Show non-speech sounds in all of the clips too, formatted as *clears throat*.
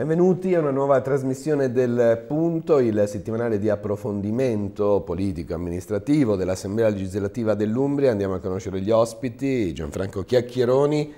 Benvenuti a una nuova trasmissione del Punto, il settimanale di approfondimento politico-amministrativo dell'Assemblea legislativa dell'Umbria. Andiamo a conoscere gli ospiti. Gianfranco Chiacchieroni,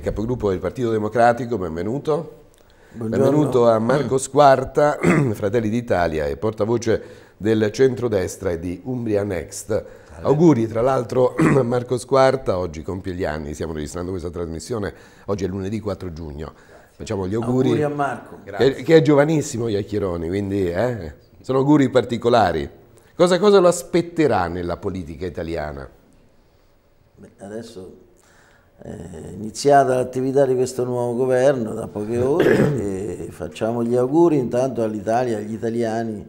capogruppo del Partito Democratico, benvenuto. Buongiorno. Benvenuto a Marco Squarta, *clears throat* Fratelli d'Italia e portavoce del centrodestra e di Umbria Next. Allora. Auguri tra l'altro *clears throat* a Marco Squarta, oggi compie gli anni, stiamo registrando questa trasmissione, oggi è lunedì 4 giugno. Facciamo gli auguri. auguri a Marco. Che, che, è giovanissimo Iacchironi, quindi eh, sono auguri particolari. Cosa, cosa lo aspetterà nella politica italiana? Beh, adesso è eh, iniziata l'attività di questo nuovo governo da poche ore *coughs* e facciamo gli auguri intanto all'Italia, agli italiani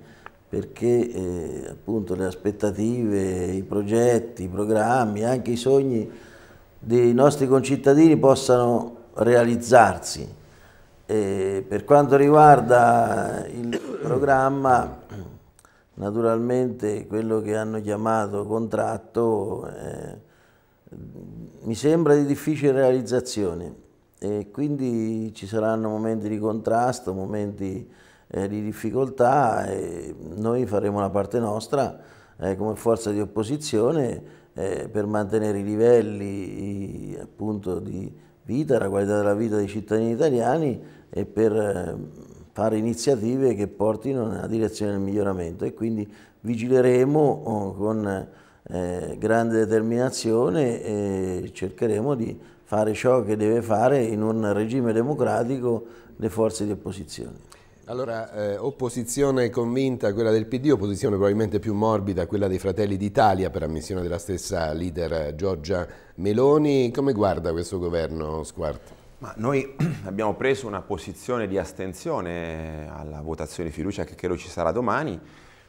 perché eh, appunto le aspettative, i progetti, i programmi, anche i sogni dei nostri concittadini possano realizzarsi. E per quanto riguarda il programma, naturalmente quello che hanno chiamato contratto eh, mi sembra di difficile realizzazione e quindi ci saranno momenti di contrasto, momenti eh, di difficoltà e noi faremo la parte nostra eh, come forza di opposizione eh, per mantenere i livelli appunto di vita, la qualità della vita dei cittadini italiani e per eh, fare iniziative che portino nella direzione del miglioramento e quindi vigileremo oh, con eh, grande determinazione e cercheremo di fare ciò che deve fare in un regime democratico le forze di opposizione. Allora, eh, opposizione convinta quella del PD, opposizione probabilmente più morbida quella dei Fratelli d'Italia per ammissione della stessa leader eh, Giorgia Meloni. Come guarda questo governo Squarto? Ma noi *clears throat* abbiamo preso una posizione di astensione alla votazione di fiducia che credo ci sarà domani.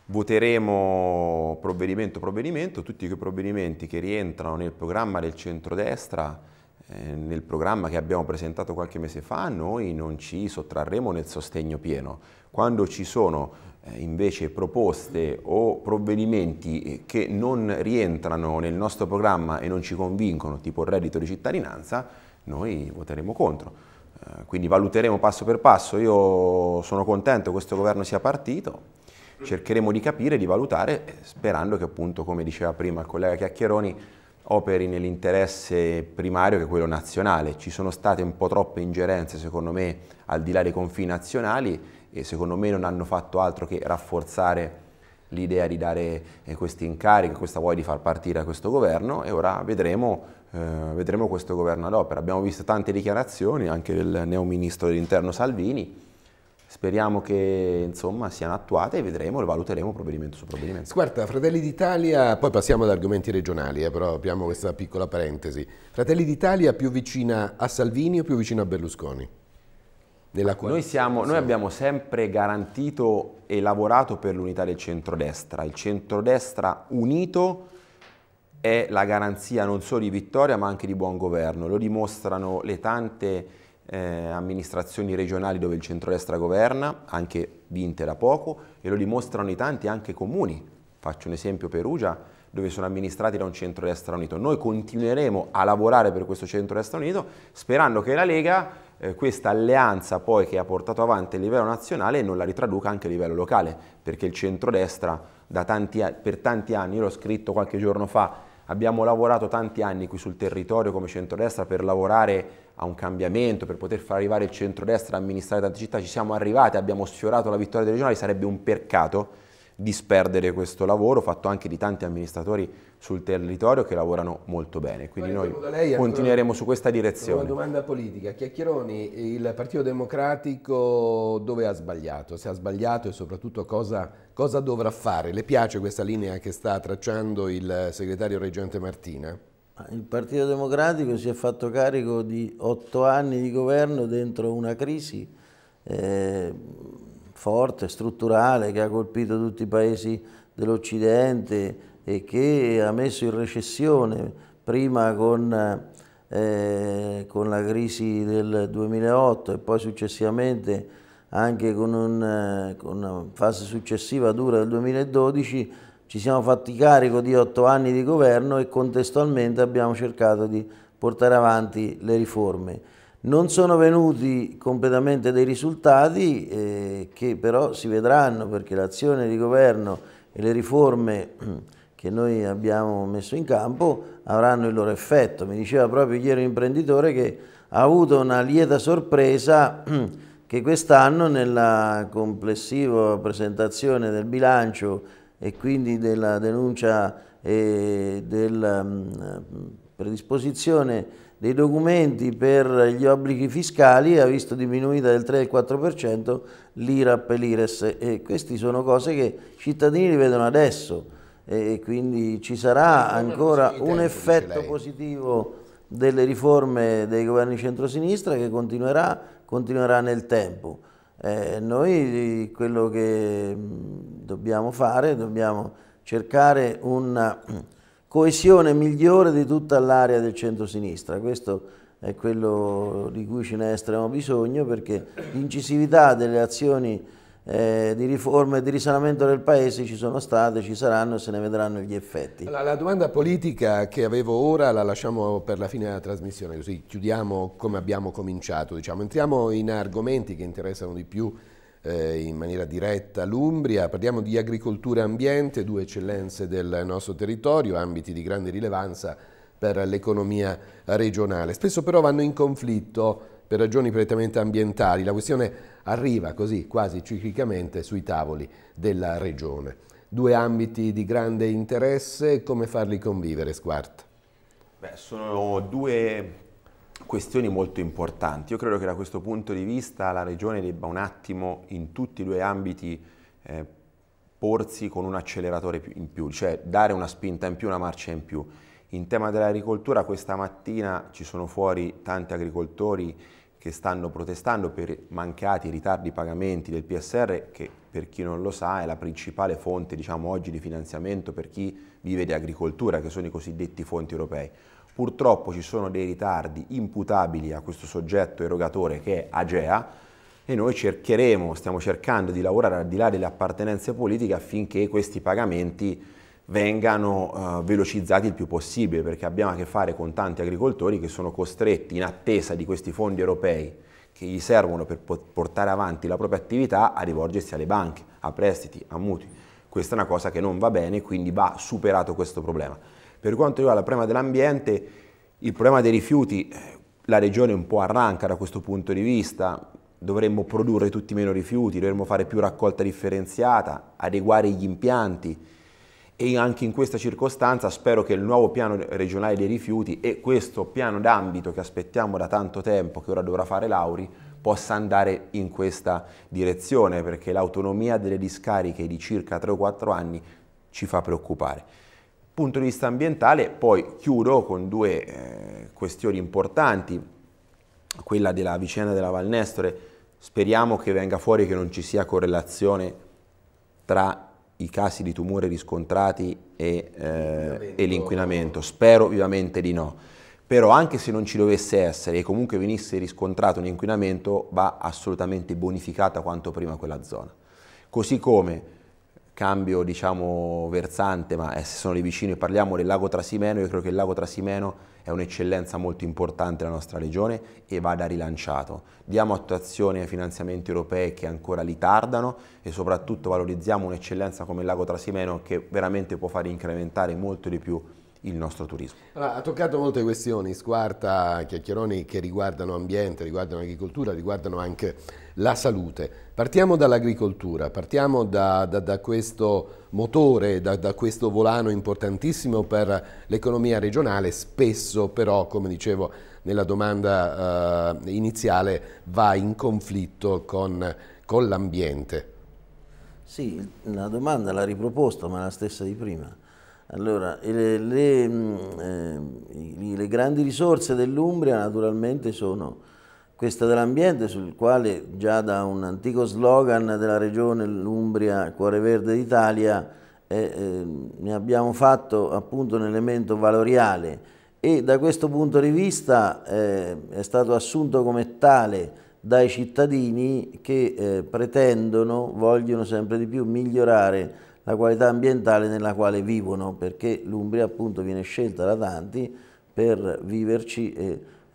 Voteremo provvedimento provvedimento, tutti quei provvedimenti che rientrano nel programma del centrodestra eh, nel programma che abbiamo presentato qualche mese fa noi non ci sottrarremo nel sostegno pieno. Quando ci sono eh, invece proposte o provvedimenti eh, che non rientrano nel nostro programma e non ci convincono, tipo il reddito di cittadinanza, noi voteremo contro. Eh, quindi valuteremo passo per passo, io sono contento che questo governo sia partito, cercheremo di capire, di valutare, eh, sperando che appunto, come diceva prima il collega Chiacchieroni, operi nell'interesse primario che è quello nazionale. Ci sono state un po' troppe ingerenze, secondo me, al di là dei confini nazionali e secondo me non hanno fatto altro che rafforzare l'idea di dare eh, questi incarichi, questa voglia di far partire a questo governo e ora vedremo eh, vedremo questo governo ad opera. Abbiamo visto tante dichiarazioni anche del neo ministro dell'interno Salvini, Speriamo che insomma, siano attuate e vedremo, le valuteremo provvedimento su provvedimento. Guarda, Fratelli d'Italia, poi passiamo ad argomenti regionali, eh, però apriamo questa piccola parentesi. Fratelli d'Italia più vicina a Salvini o più vicina a Berlusconi? Noi, siamo, noi, abbiamo sempre garantito e lavorato per l'unità del centrodestra, il centrodestra unito è la garanzia non solo di vittoria ma anche di buon governo. Lo dimostrano le tante eh, amministrazioni regionali dove il centrodestra governa, anche vinte da poco, e lo dimostrano i tanti anche comuni. Faccio un esempio Perugia, dove sono amministrati da un centrodestra unito. Noi continueremo a lavorare per questo centrodestra unito sperando che la Lega eh, questa alleanza poi che ha portato avanti a livello nazionale non la ritraduca anche a livello locale, perché il centrodestra da tanti, per tanti anni, io l'ho scritto qualche giorno fa, Abbiamo lavorato tanti anni qui sul territorio come centrodestra per lavorare a un cambiamento, per poter far arrivare il centrodestra a amministrare tante città, ci siamo arrivati, abbiamo sfiorato la vittoria dei regionali, sarebbe un peccato disperdere questo lavoro fatto anche di tanti amministratori sul territorio che lavorano molto bene. Quindi noi continueremo su questa direzione. Una domanda politica. Chiacchieroni, il Partito Democratico dove ha sbagliato? Se ha sbagliato e soprattutto cosa, cosa dovrà fare? Le piace questa linea che sta tracciando il segretario reggente Martina? Il Partito Democratico si è fatto carico di otto anni di governo dentro una crisi eh, forte, strutturale, che ha colpito tutti i paesi dell'Occidente e che ha messo in recessione prima con, eh, con la crisi del 2008 e poi successivamente anche con, un, eh, con una fase successiva dura del 2012 ci siamo fatti carico di otto anni di governo e contestualmente abbiamo cercato di portare avanti le riforme. Non sono venuti completamente dei risultati eh, che però si vedranno perché l'azione di governo e le riforme *clears throat* che noi abbiamo messo in campo avranno il loro effetto. Mi diceva proprio ieri un imprenditore che ha avuto una lieta sorpresa *clears throat* che quest'anno nella complessiva presentazione del bilancio e quindi della denuncia e della mm, predisposizione dei documenti per gli obblighi fiscali ha visto diminuita del 3-4% l'IRAP e l'IRES e queste sono cose che i cittadini li vedono adesso e quindi ci sarà ancora un effetto positivo delle riforme dei governi centrosinistra che continuerà, continuerà nel tempo. Eh, noi quello che mm, dobbiamo fare, dobbiamo cercare un coesione migliore di tutta l'area del centro-sinistra. Questo è quello di cui ce n'è estremo bisogno perché l'incisività delle azioni eh, di riforma e di risanamento del Paese ci sono state, ci saranno e se ne vedranno gli effetti. La, la, domanda politica che avevo ora la lasciamo per la fine della trasmissione, così chiudiamo come abbiamo cominciato. Diciamo. Entriamo in argomenti che interessano di più eh, in maniera diretta l'Umbria, parliamo di agricoltura e ambiente, due eccellenze del nostro territorio, ambiti di grande rilevanza per l'economia regionale. Spesso però vanno in conflitto per ragioni prettamente ambientali, la questione arriva così quasi ciclicamente sui tavoli della regione. Due ambiti di grande interesse, come farli convivere, Squart? Beh, sono due questioni molto importanti. Io credo che da questo punto di vista la Regione debba un attimo in tutti i due ambiti eh, porsi con un acceleratore in più, cioè dare una spinta in più, una marcia in più. In tema dell'agricoltura questa mattina ci sono fuori tanti agricoltori che stanno protestando per mancati ritardi pagamenti del PSR che per chi non lo sa è la principale fonte diciamo, oggi di finanziamento per chi vive di agricoltura che sono i cosiddetti fonti europei. Purtroppo ci sono dei ritardi imputabili a questo soggetto erogatore che è Agea e noi cercheremo, stiamo cercando di lavorare al di là delle appartenenze politiche affinché questi pagamenti vengano eh, velocizzati il più possibile perché abbiamo a che fare con tanti agricoltori che sono costretti in attesa di questi fondi europei che gli servono per portare avanti la propria attività a rivolgersi alle banche, a prestiti, a mutui. Questa è una cosa che non va bene, quindi va superato questo problema. Per quanto riguarda il problema dell'ambiente, il problema dei rifiuti, eh, la regione un po' arranca da questo punto di vista, dovremmo produrre tutti meno rifiuti, dovremmo fare più raccolta differenziata, adeguare gli impianti e anche in questa circostanza spero che il nuovo piano regionale dei rifiuti e questo piano d'ambito che aspettiamo da tanto tempo, che ora dovrà fare Lauri, possa andare in questa direzione perché l'autonomia delle discariche di circa 3 o 4 anni ci fa preoccupare punto di vista ambientale, poi chiudo con due eh, questioni importanti, quella della vicenda della Val Nestore, speriamo che venga fuori che non ci sia correlazione tra i casi di tumore riscontrati e, eh, e l'inquinamento, spero vivamente di no. Però anche se non ci dovesse essere e comunque venisse riscontrato un inquinamento, va assolutamente bonificata quanto prima quella zona. Così come cambio diciamo, versante, ma eh, se sono lì vicino e parliamo del lago Trasimeno, io credo che il lago Trasimeno è un'eccellenza molto importante della nostra regione e vada rilanciato. Diamo attuazione ai finanziamenti europei che ancora li tardano e soprattutto valorizziamo un'eccellenza come il lago Trasimeno che veramente può far incrementare molto di più il nostro turismo. Allora, ha toccato molte questioni, Squarta, Chiacchieroni, che riguardano ambiente, riguardano agricoltura, riguardano anche la salute. Partiamo dall'agricoltura, partiamo da, da, da, questo motore, da, da questo volano importantissimo per l'economia regionale, spesso però, come dicevo nella domanda eh, iniziale, va in conflitto con, con l'ambiente. Sì, la domanda l'ha riproposta, ma è la stessa di prima. Allora, le, le, eh, le grandi risorse dell'Umbria naturalmente sono questa dell'ambiente sul quale già da un antico slogan della regione l'Umbria, cuore verde d'Italia, eh, eh, ne abbiamo fatto appunto un elemento valoriale e da questo punto di vista eh, è stato assunto come tale dai cittadini che eh, pretendono, vogliono sempre di più migliorare la qualità ambientale nella quale vivono, perché l'Umbria appunto viene scelta da tanti per viverci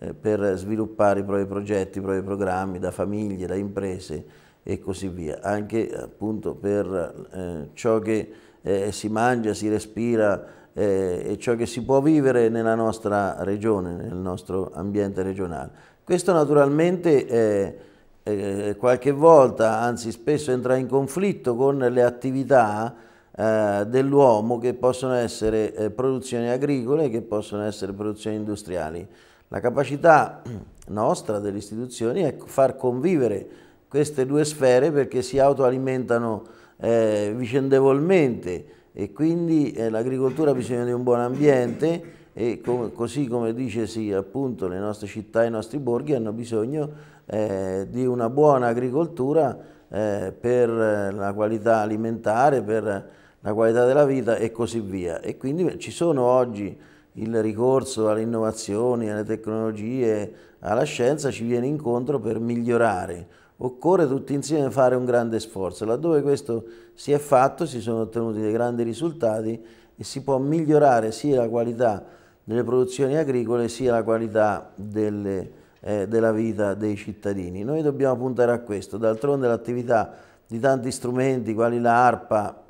eh, per sviluppare i propri progetti, i propri programmi da famiglie, da imprese e così via, anche appunto per eh, ciò che eh, si mangia, si respira eh, e ciò che si può vivere nella nostra regione, nel nostro ambiente regionale. Questo naturalmente qualche volta, anzi spesso entra in conflitto con le attività eh, dell'uomo che possono essere eh, produzioni agricole, che possono essere produzioni industriali. La capacità *clears throat* nostra delle istituzioni è far convivere queste due sfere perché si autoalimentano eh, vicendevolmente e quindi eh, l'agricoltura ha bisogno di un buon ambiente e com così come dice sì, appunto le nostre città e i nostri borghi hanno bisogno eh, di una buona agricoltura eh, per la qualità alimentare, per la qualità della vita e così via. E quindi ci sono oggi il ricorso alle innovazioni, alle tecnologie, alla scienza ci viene incontro per migliorare. Occorre tutti insieme fare un grande sforzo. Laddove questo si è fatto si sono ottenuti dei grandi risultati e si può migliorare sia la qualità delle produzioni agricole sia la qualità delle, eh, della vita dei cittadini. Noi dobbiamo puntare a questo. D'altronde l'attività di tanti strumenti quali l'ARPA,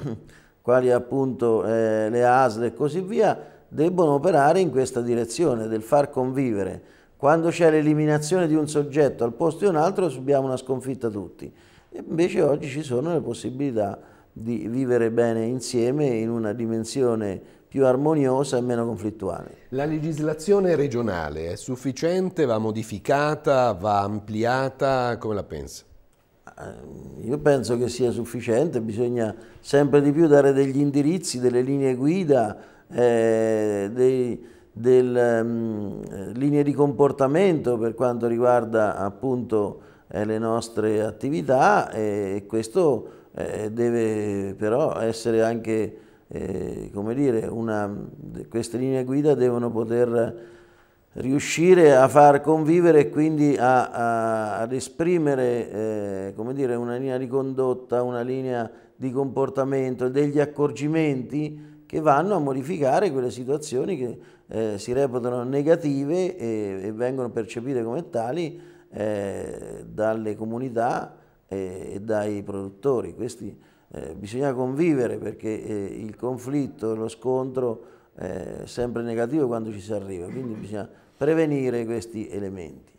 *clears throat* quali appunto eh, le ASL e così via, debbono operare in questa direzione del far convivere. Quando c'è l'eliminazione di un soggetto al posto di un altro subiamo una sconfitta tutti. E invece oggi ci sono le possibilità di vivere bene insieme in una dimensione più armoniosa e meno conflittuale. La legislazione regionale è sufficiente, va modificata, va ampliata, come la pensa? Eh, io penso che sia sufficiente, bisogna sempre di più dare degli indirizzi, delle linee guida eh, dei, del, mh, mm, linee di comportamento per quanto riguarda appunto eh, le nostre attività e questo eh, deve però essere anche, eh, come dire, una, queste linee guida devono poter riuscire a far convivere e quindi a, a, ad esprimere eh, come dire, una linea di condotta, una linea di comportamento, degli accorgimenti che vanno a modificare quelle situazioni che eh, si reputano negative e, e, vengono percepite come tali eh, dalle comunità e, eh, e dai produttori. Questi, eh, bisogna convivere perché eh, il conflitto, lo scontro eh, è sempre negativo quando ci si arriva, quindi bisogna prevenire questi elementi.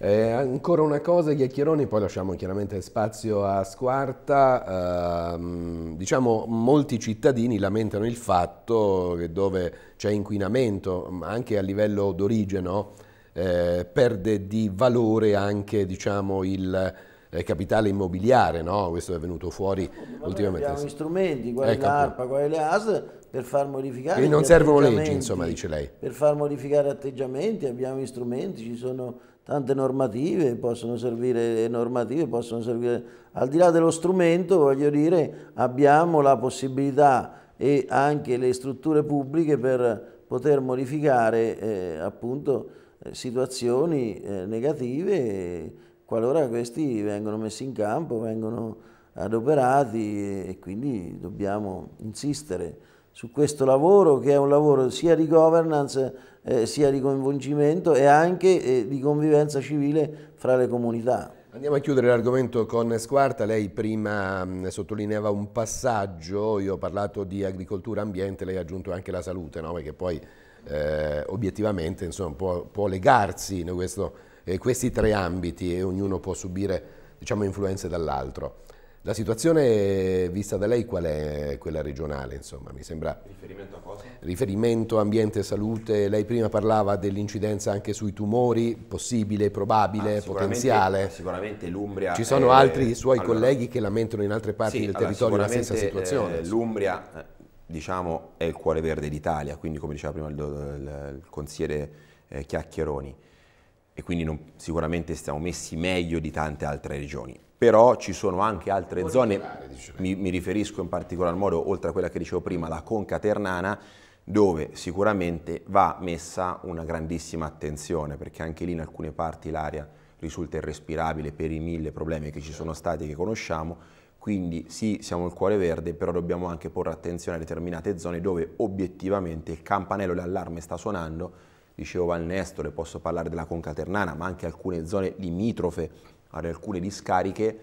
Eh, ancora una cosa, Chiacchieroni, poi lasciamo chiaramente spazio a Squarta. Eh, diciamo, molti cittadini lamentano il fatto che dove c'è inquinamento, anche a livello d'origine, eh, perde di valore anche diciamo, il eh, capitale immobiliare, no? questo è venuto fuori Vabbè, ultimamente. Abbiamo gli strumenti, quali ecco eh, l'ARPA, quali le AS, per far modificare... E non servono leggi, insomma, dice lei. Per far modificare atteggiamenti abbiamo gli strumenti, ci sono tante normative, possono servire normative, possono servire, al di là dello strumento, voglio dire, abbiamo la possibilità e anche le strutture pubbliche per poter modificare eh, appunto eh, situazioni eh, negative qualora questi vengono messi in campo, vengono adoperati e quindi dobbiamo insistere su questo lavoro che è un lavoro sia di governance eh, sia di coinvolgimento e anche eh, di convivenza civile fra le comunità. Andiamo a chiudere l'argomento con Squarta, lei prima mh, mm, sottolineava un passaggio, io ho parlato di agricoltura, ambiente, lei ha aggiunto anche la salute, no? perché poi eh, obiettivamente insomma, può, può, legarsi questo, eh, questi tre ambiti e ognuno può subire diciamo, influenze dall'altro. La situazione vista da lei qual è quella regionale, insomma, mi sembra... Riferimento a cosa? Riferimento ambiente e salute, lei prima parlava dell'incidenza anche sui tumori, possibile, probabile, ah, sicuramente, potenziale. Sicuramente l'Umbria... Ci sono è, altri suoi allora, colleghi che lamentano in altre parti sì, del territorio la stessa situazione. Eh, L'Umbria, eh, diciamo, è il cuore verde d'Italia, quindi come diceva prima il, il, il consigliere eh, Chiacchieroni, e quindi non, sicuramente stiamo messi meglio di tante altre regioni però ci sono anche altre zone, rare, mi, mi, riferisco in particolar modo, oltre a quella che dicevo prima, la conca ternana, dove sicuramente va messa una grandissima attenzione, perché anche lì in alcune parti l'aria risulta irrespirabile per i mille problemi che ci sono certo. stati e che conosciamo, quindi sì, siamo il cuore verde, però dobbiamo anche porre attenzione a determinate zone dove obiettivamente il campanello d'allarme sta suonando, dicevo Valnesto, le posso parlare della conca ternana, ma anche alcune zone limitrofe ad alcune discariche,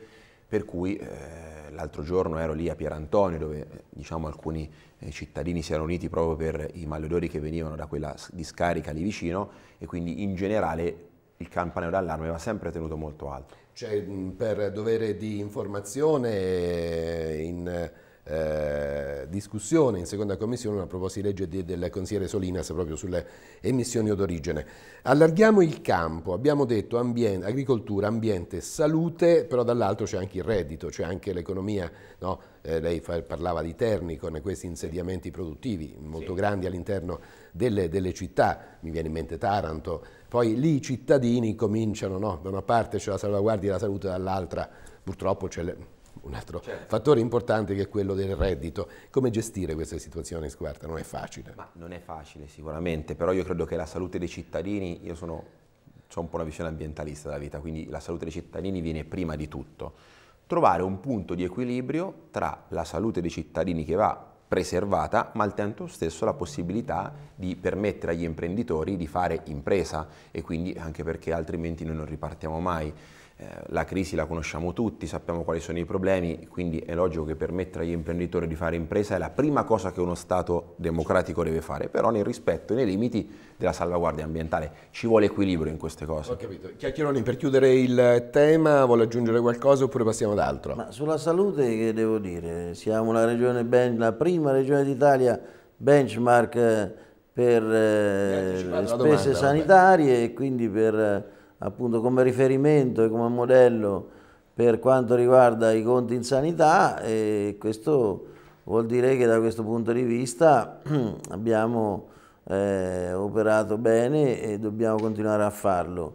per cui eh, l'altro giorno ero lì a Pierantonio dove eh, diciamo, alcuni eh, cittadini si erano uniti proprio per i malodori che venivano da quella discarica lì vicino e quindi in generale il campanello d'allarme va sempre tenuto molto alto. Cioè, per dovere di informazione in eh, discussione in seconda commissione una proposta di legge di, del consigliere Solinas proprio sulle emissioni d'origine. Allarghiamo il campo, abbiamo detto ambiente, agricoltura, ambiente, salute, però dall'altro c'è anche il reddito, c'è anche l'economia, no? eh, lei fa, parlava di Terni con questi insediamenti produttivi molto sì. grandi all'interno delle, delle città, mi viene in mente Taranto, poi lì i cittadini cominciano, no? da una parte c'è la salvaguardia della salute, dall'altra purtroppo c'è Le, un altro certo. fattore importante che è quello del reddito. Come gestire questa situazione, Squarta? Non è facile. Ma non è facile sicuramente, però io credo che la salute dei cittadini, io sono, ho un po' una visione ambientalista della vita, quindi la salute dei cittadini viene prima di tutto. Trovare un punto di equilibrio tra la salute dei cittadini che va preservata, ma al tempo stesso la possibilità di permettere agli imprenditori di fare impresa e quindi anche perché altrimenti noi non ripartiamo mai. Eh, la crisi la conosciamo tutti, sappiamo quali sono i problemi, quindi è logico che permettere agli imprenditori di fare impresa è la prima cosa che uno Stato democratico deve fare, però nel rispetto e nei limiti della salvaguardia ambientale. Ci vuole equilibrio in queste cose. Ho capito. Chiacchieroni, per chiudere il tema, vuole aggiungere qualcosa oppure passiamo ad altro? Ma sulla salute che devo dire? Siamo la, regione ben, la prima regione d'Italia benchmark eh, per eh, spese domanda, sanitarie e quindi per eh, appunto come riferimento e come modello per quanto riguarda i conti in sanità e questo vuol dire che da questo punto di vista *clears throat* abbiamo eh, operato bene e dobbiamo continuare a farlo.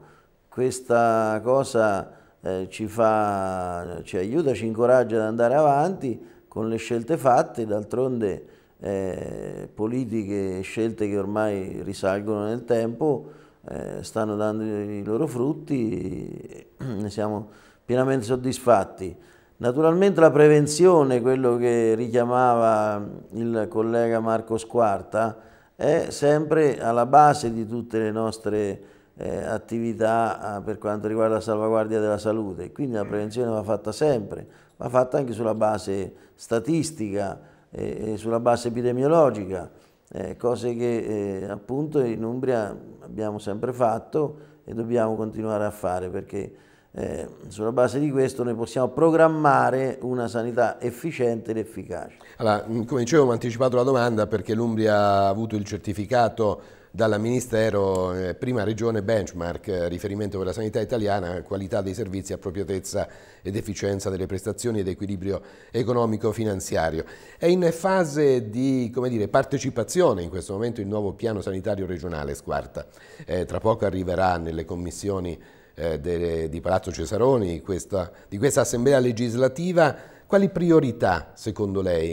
Questa cosa eh, ci, fa, ci aiuta, ci incoraggia ad andare avanti con le scelte fatte, d'altronde eh, politiche e scelte che ormai risalgono nel tempo, eh, stanno dando i loro frutti, ne siamo pienamente soddisfatti. Naturalmente la prevenzione, quello che richiamava il collega Marco Squarta, è sempre alla base di tutte le nostre eh, attività eh, per quanto riguarda la salvaguardia della salute. Quindi la prevenzione va fatta sempre, va fatta anche sulla base statistica e, eh, e sulla base epidemiologica eh, cose che eh, appunto in Umbria abbiamo sempre fatto e dobbiamo continuare a fare perché eh, sulla base di questo noi possiamo programmare una sanità efficiente ed efficace. Allora, come dicevo, ho anticipato la domanda perché l'Umbria ha avuto il certificato dal Ministero eh, Prima Regione Benchmark, eh, riferimento per la sanità italiana, qualità dei servizi, appropriatezza ed efficienza delle prestazioni ed equilibrio economico-finanziario. È in fase di dire, partecipazione in questo momento il nuovo piano sanitario regionale Squarta. Eh, tra poco arriverà nelle commissioni eh, delle, di Palazzo Cesaroni questa, di questa assemblea legislativa. Quali priorità secondo lei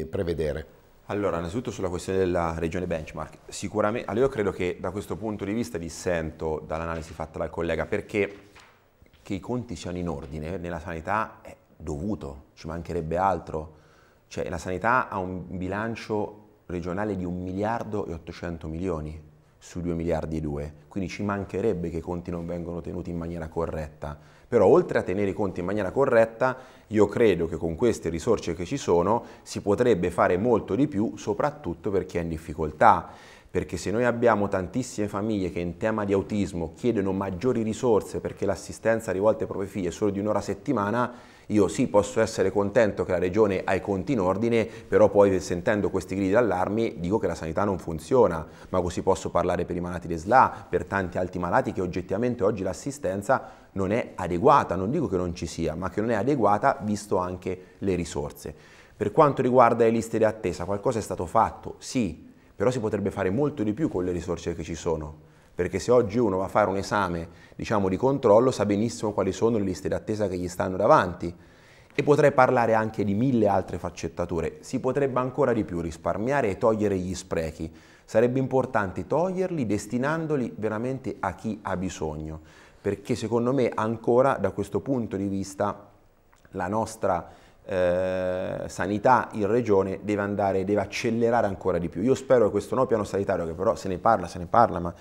eh, prevedere? Allora, innanzitutto sulla questione della regione benchmark, sicuramente, allora io credo che da questo punto di vista dissento dall'analisi fatta dal collega perché che i conti siano in ordine nella sanità è dovuto, ci mancherebbe altro. Cioè la sanità ha un bilancio regionale di 1 miliardo e 800 milioni, su 2 miliardi e 2, quindi ci mancherebbe che i conti non vengano tenuti in maniera corretta. Però oltre a tenere i conti in maniera corretta, io credo che con queste risorse che ci sono si potrebbe fare molto di più, soprattutto per chi è in difficoltà. Perché se noi abbiamo tantissime famiglie che in tema di autismo chiedono maggiori risorse perché l'assistenza rivolta ai propri figli è solo di un'ora a settimana, io sì posso essere contento che la Regione ha i conti in ordine, però poi sentendo questi gridi d'allarme dico che la sanità non funziona, ma così posso parlare per i malati di SLA, per tanti altri malati che oggettivamente oggi l'assistenza non è adeguata, non dico che non ci sia, ma che non è adeguata visto anche le risorse. Per quanto riguarda le liste di attesa, qualcosa è stato fatto, sì, però si potrebbe fare molto di più con le risorse che ci sono perché se oggi uno va a fare un esame diciamo, di controllo sa benissimo quali sono le liste d'attesa che gli stanno davanti e potrei parlare anche di mille altre faccettature. Si potrebbe ancora di più risparmiare e togliere gli sprechi. Sarebbe importante toglierli destinandoli veramente a chi ha bisogno, perché secondo me ancora da questo punto di vista la nostra eh, sanità in regione deve andare, deve accelerare ancora di più. Io spero che questo nuovo piano sanitario, che però se ne parla, se ne parla, ma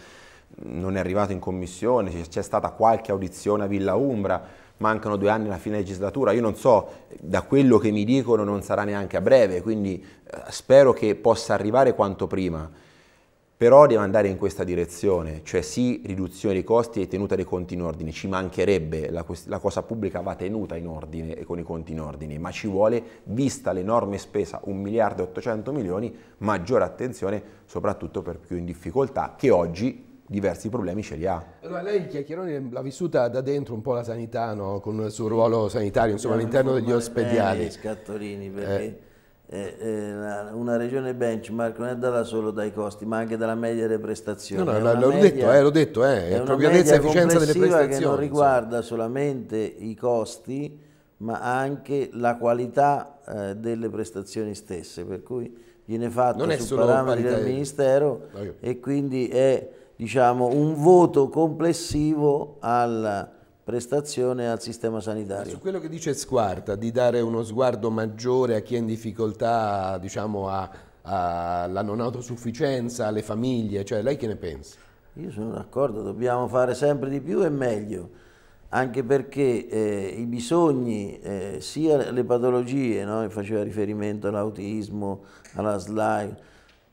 non è arrivato in commissione, c'è stata qualche audizione a Villa Umbra, mancano due anni alla fine legislatura, io non so, da quello che mi dicono non sarà neanche a breve, quindi eh, spero che possa arrivare quanto prima, però deve andare in questa direzione, cioè sì riduzione dei costi e tenuta dei conti in ordine, ci mancherebbe, la, la cosa pubblica va tenuta in ordine e con i conti in ordine, ma ci vuole, vista l'enorme spesa, 1 miliardo e 800 milioni, maggiore attenzione soprattutto per più in difficoltà che oggi diversi problemi ce li ha. Allora, lei Chiacchierone l'ha vissuta da dentro un po' la sanità, no? con il suo ruolo sanitario, insomma, all'interno degli ospedali. Bene, Scattolini, perché eh. Eh, eh, una regione benchmark non è data solo dai costi, ma anche dalla media delle prestazioni. No, no, l'ho detto, eh, l'ho detto, eh, è appropriatezza e efficienza delle prestazioni. che non riguarda insomma. solamente i costi, ma anche la qualità eh, delle prestazioni stesse, per cui viene fatto sul programma del eh. Ministero no, e quindi è diciamo, un voto complessivo alla prestazione al sistema sanitario. Su quello che dice Squarta, di dare uno sguardo maggiore a chi è in difficoltà, diciamo, alla non autosufficienza, alle famiglie, cioè, lei che ne pensa? Io sono d'accordo, dobbiamo fare sempre di più e meglio, anche perché eh, i bisogni, eh, sia le patologie, no? faceva riferimento all'autismo, alla slide,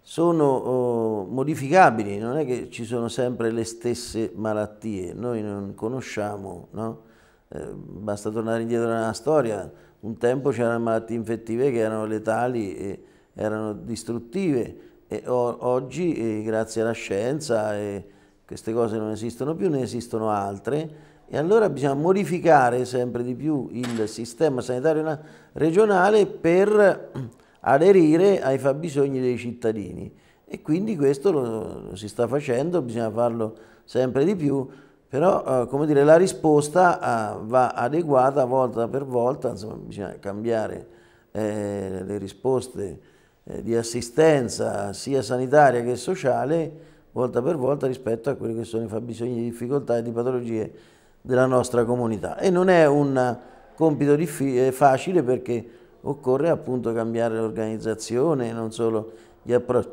sono oh, modificabili, non è che ci sono sempre le stesse malattie, noi non conosciamo, no? eh, basta tornare indietro nella storia, un tempo c'erano malattie infettive che erano letali e erano distruttive e oggi eh, grazie alla scienza eh, queste cose non esistono più, ne esistono altre e allora bisogna modificare sempre di più il sistema sanitario regionale per aderire ai fabbisogni dei cittadini e quindi questo lo, lo si sta facendo, bisogna farlo sempre di più, però eh, come dire, la risposta eh, va adeguata volta per volta, insomma, bisogna cambiare eh, le risposte eh, di assistenza sia sanitaria che sociale volta per volta rispetto a quelli che sono i fabbisogni di difficoltà e di patologie della nostra comunità. E non è un compito eh, facile perché occorre appunto cambiare l'organizzazione, non solo gli, appro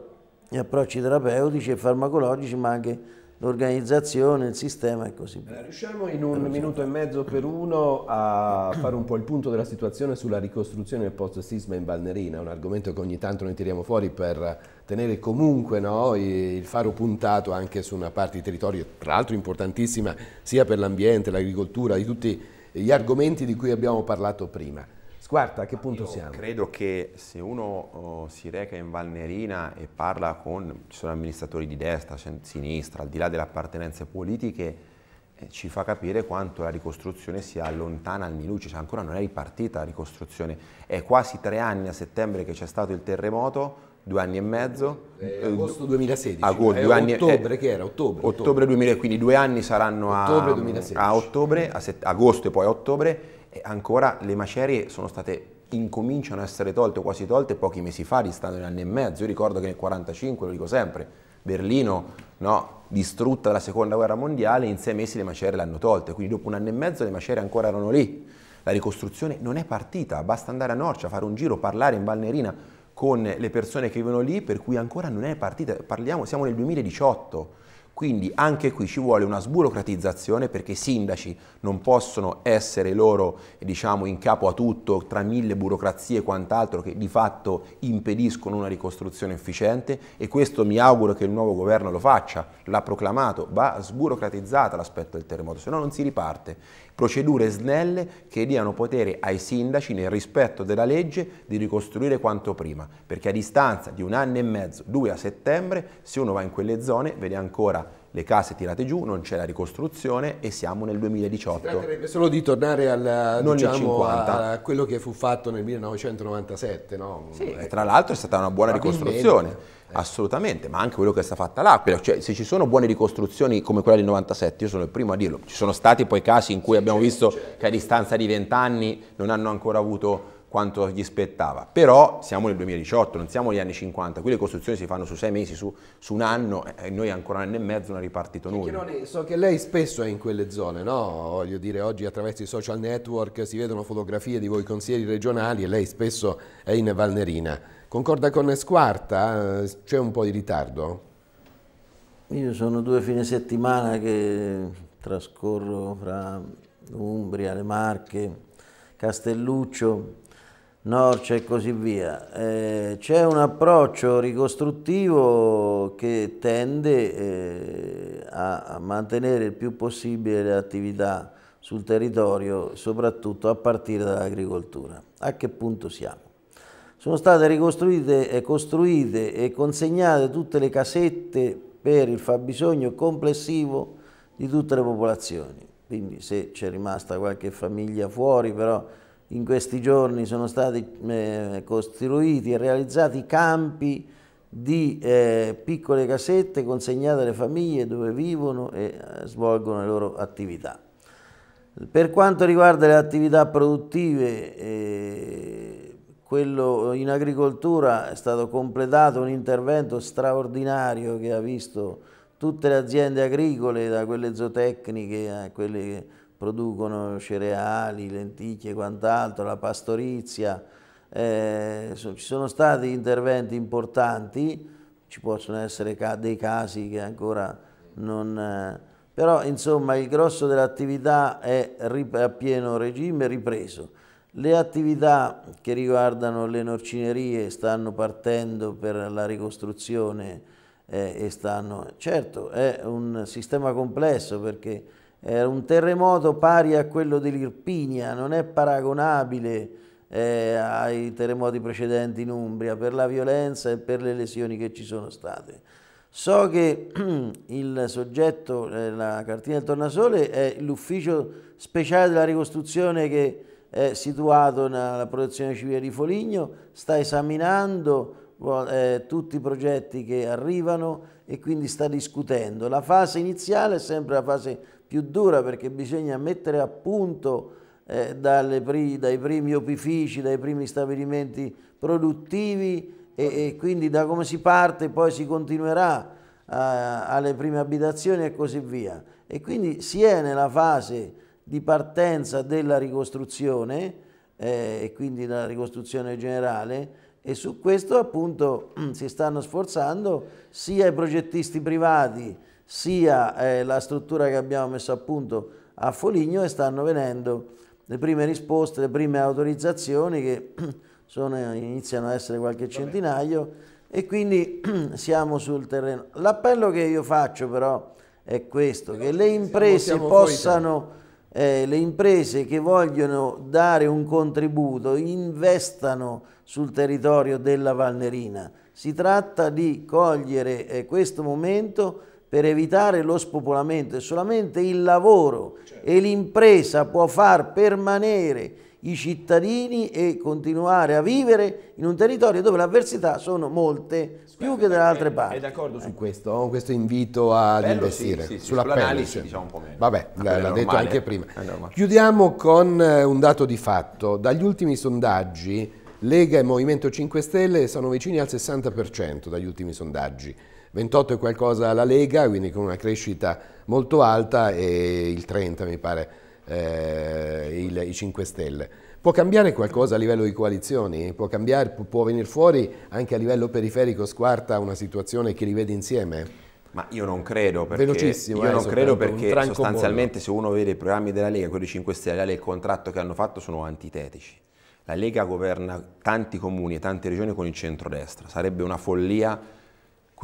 gli approcci terapeutici e farmacologici, ma anche l'organizzazione, il sistema e così via. Riusciamo in un minuto e mezzo per uno a fare un po' il punto della situazione sulla ricostruzione del post sisma in Balnerina, un argomento che ogni tanto noi tiriamo fuori per tenere comunque no, il faro puntato anche su una parte di territorio, tra l'altro importantissima sia per l'ambiente, l'agricoltura, di tutti gli argomenti di cui abbiamo parlato prima. Squarta, a che punto siamo? Credo che se uno oh, si reca in Valnerina e parla con, ci sono amministratori di destra, sinistra, al di là delle appartenenze politiche, eh, ci fa capire quanto la ricostruzione sia lontana al minuccio, cioè ancora non è ripartita la ricostruzione. È quasi tre anni a settembre che c'è stato il terremoto, due anni e mezzo. Eh, agosto 2016, eh, agosto, eh, anni, ottobre eh, che era? Ottobre, ottobre. ottobre 2000, quindi due anni saranno a ottobre, a, a, ottobre, a set, agosto e poi a ottobre ancora le macerie sono state incominciano a essere tolte o quasi tolte pochi mesi fa, distando un anno e mezzo. Io ricordo che nel 1945, lo dico sempre, Berlino, no, distrutta dalla seconda guerra mondiale, in sei mesi le macerie le hanno tolte, quindi dopo un anno e mezzo le macerie ancora erano lì. La ricostruzione non è partita, basta andare a Norcia, fare un giro, parlare in balnerina con le persone che vivono lì, per cui ancora non è partita. Parliamo, siamo nel 2018 quindi anche qui ci vuole una sburocratizzazione perché i sindaci non possono essere loro diciamo, in capo a tutto tra mille burocrazie e quant'altro che di fatto impediscono una ricostruzione efficiente e questo mi auguro che il nuovo governo lo faccia, l'ha proclamato, va sburocratizzata l'aspetto del terremoto, se no non si riparte. Procedure snelle che diano potere ai sindaci nel rispetto della legge di ricostruire quanto prima, perché a distanza di un anno e mezzo, due a settembre, se uno va in quelle zone vede ancora le case tirate giù, non c'è la ricostruzione e siamo nel 2018. Si tratterebbe solo di tornare alla, diciamo, a quello che fu fatto nel 1997, no? Sì, eh, tra l'altro è stata una buona ricostruzione. Eh. Assolutamente, ma anche quello che è stata fatta l'Aquila, cioè se ci sono buone ricostruzioni come quella del 97, io sono il primo a dirlo, ci sono stati poi casi in cui abbiamo certo, visto certo. che a distanza di vent'anni non hanno ancora avuto quanto gli spettava. Però siamo nel 2018, non siamo negli anni 50, qui le costruzioni si fanno su sei mesi, su, su un anno eh, e noi ancora un anno e mezzo non è ripartito nulla. So che lei spesso è in quelle zone, no? Voglio dire, oggi attraverso i social network si vedono fotografie di voi consiglieri regionali e lei spesso è in Valnerina. Concorda con Squarta? C'è un po' di ritardo? Io sono due fine settimana che trascorro fra Umbria, le Marche, Castelluccio, Norcia e così via. Eh, c'è un approccio ricostruttivo che tende eh, a mantenere il più possibile le attività sul territorio, soprattutto a partire dall'agricoltura. A che punto siamo? Sono state ricostruite e costruite e consegnate tutte le casette per il fabbisogno complessivo di tutte le popolazioni. Quindi se c'è rimasta qualche famiglia fuori, però in questi giorni sono stati eh, costruiti e realizzati campi di eh, piccole casette consegnate alle famiglie dove vivono e eh, svolgono le loro attività. Per quanto riguarda le attività produttive, eh, quello in agricoltura è stato completato un intervento straordinario che ha visto tutte le aziende agricole, da quelle zootecniche a quelle Che, producono cereali, lenticchie e quant'altro, la pastorizia, eh, so, ci sono stati interventi importanti, ci possono essere ca dei casi che ancora non... Eh, però insomma il grosso dell'attività è a pieno regime ripreso. Le attività che riguardano le norcinerie stanno partendo per la ricostruzione eh, e stanno... Certo, è un sistema complesso perché era un terremoto pari a quello dell'Irpinia, non è paragonabile eh, ai terremoti precedenti in Umbria per la violenza e per le lesioni che ci sono state. So che *clears throat* il soggetto, eh, la cartina del tornasole, è l'ufficio speciale della ricostruzione che è situato nella protezione civile di Foligno, sta esaminando eh, tutti i progetti che arrivano e quindi sta discutendo. La fase iniziale è sempre la fase più dura perché bisogna mettere a punto eh, pri, dai primi opifici, dai primi stabilimenti produttivi e, e quindi da come si parte poi si continuerà a, eh, alle prime abitazioni e così via. E quindi si è nella fase di partenza della ricostruzione eh, e quindi della ricostruzione generale e su questo appunto mm, si stanno sforzando sia i progettisti privati sia eh, la struttura che abbiamo messo a punto a Foligno e stanno venendo le prime risposte, le prime autorizzazioni che *clears throat* sono, iniziano ad essere qualche centinaio e quindi *clears throat* siamo sul terreno. L'appello che io faccio però è questo, che le imprese possano... Eh, le imprese che vogliono dare un contributo investano sul territorio della Valnerina. Si tratta di cogliere eh, questo momento per evitare lo spopolamento, solamente il lavoro certo. e l'impresa può far permanere i cittadini e continuare a vivere in un territorio dove le avversità sono molte sì, più che dalle eh, altre eh, parti. È d'accordo su eh. questo, questo invito ad Bello, investire sì, sì, sulla pelle. diciamo un po' meno. Vabbè, l'ha detto anche prima. Eh, Chiudiamo con un dato di fatto. Dagli ultimi sondaggi Lega e Movimento 5 Stelle sono vicini al 60% dagli ultimi sondaggi. 28 e qualcosa la Lega, quindi con una crescita molto alta e il 30 mi pare eh, il, i 5 Stelle. Può cambiare qualcosa a livello di coalizioni? Può, cambiare, può, venire fuori anche a livello periferico squarta una situazione che li vede insieme? Ma io non credo perché, io eh, non credo perché sostanzialmente bollo. se uno vede i programmi della Lega, quelli 5 Stelle, e il contratto che hanno fatto sono antitetici. La Lega governa tanti comuni e tante regioni con il centrodestra, sarebbe una follia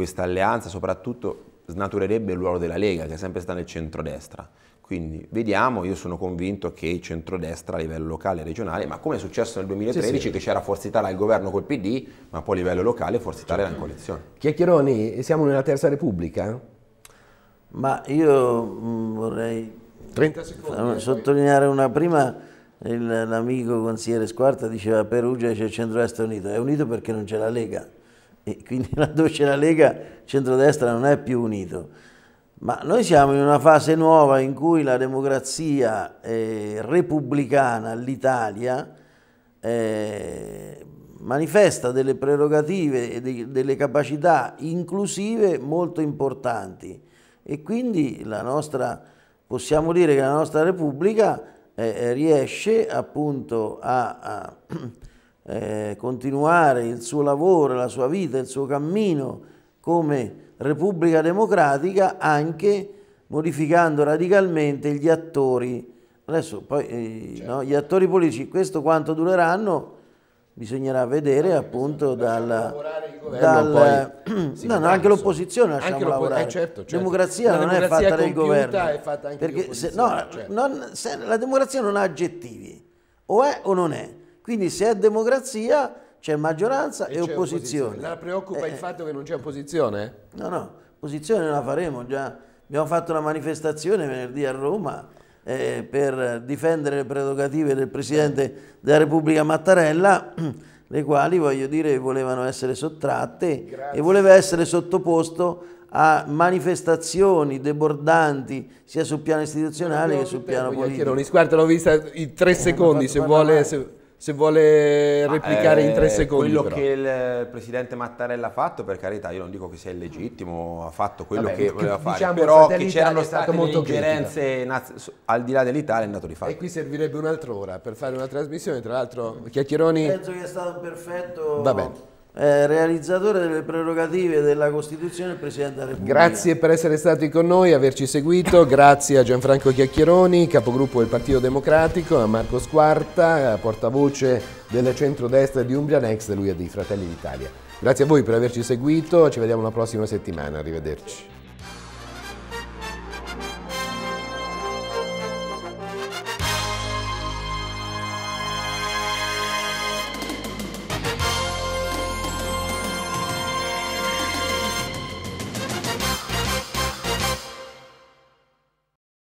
questa alleanza soprattutto snaturerebbe il ruolo della Lega, che sempre sta nel centrodestra. Quindi vediamo, io sono convinto che il centrodestra a livello locale e regionale, ma come è successo nel 2013 sì, sì. che c'era Forza Italia al governo col PD, ma poi a livello locale Forza Italia era in coalizione. Chiacchieroni, siamo nella Terza Repubblica? Ma io mm, vorrei secondi, eh, sottolineare una prima, l'amico consigliere Squarta diceva Perugia c'è il centrodestra unito, è unito perché non c'è la Lega e quindi laddove c'è la Lega, centrodestra non è più unito. Ma noi siamo in una fase nuova in cui la democrazia eh, repubblicana, l'Italia, eh, manifesta delle prerogative e de delle capacità inclusive molto importanti e quindi nostra, possiamo dire che la nostra Repubblica eh, riesce appunto a, a *clears throat* eh, continuare il suo lavoro, la sua vita, il suo cammino come Repubblica Democratica anche modificando radicalmente gli attori, adesso poi eh, certo. no, gli attori politici, questo quanto dureranno bisognerà vedere no, appunto dalla... Esatto. Dal, *clears throat* no, no, anche l'opposizione lasciamo anche eh, lavorare. Eh, certo, certo. Democrazia la non democrazia è fatta del governo. Fatta perché se, no, certo. non, se, la democrazia non ha aggettivi, o è o non è. Quindi se è democrazia c'è maggioranza e, e opposizione. opposizione. La preoccupa eh, il eh. fatto che non c'è opposizione? No, no, opposizione la faremo già. Abbiamo fatto una manifestazione venerdì a Roma eh, per difendere le prerogative del Presidente della Repubblica Mattarella, *clears throat* le quali, voglio dire, volevano essere sottratte Grazie. e voleva essere sottoposto a manifestazioni debordanti sia sul piano istituzionale che sul piano tempo, politico. Chiedoni, guarda, l'ho vista in tre eh, secondi, se vuole... Se se vuole replicare eh, in tre eh, secondi. Quello però. che il presidente Mattarella ha fatto, per carità, io non dico che sia illegittimo, ha fatto quello Vabbè, che voleva diciamo, fare, però che c'erano state delle ingerenze naz- al di là dell'Italia è andato di fare. E qui servirebbe un'altra ora per fare una trasmissione, tra l'altro Chiacchieroni... Penso che è stato perfetto... Va bene. Eh, realizzatore delle prerogative della Costituzione e Presidente della Repubblica. Grazie per essere stati con noi, averci seguito, grazie a Gianfranco Chiacchieroni, capogruppo del Partito Democratico, a Marco Squarta, portavoce del centrodestra di Umbria Next lui è dei Fratelli d'Italia. Grazie a voi per averci seguito, ci vediamo la prossima settimana, arrivederci.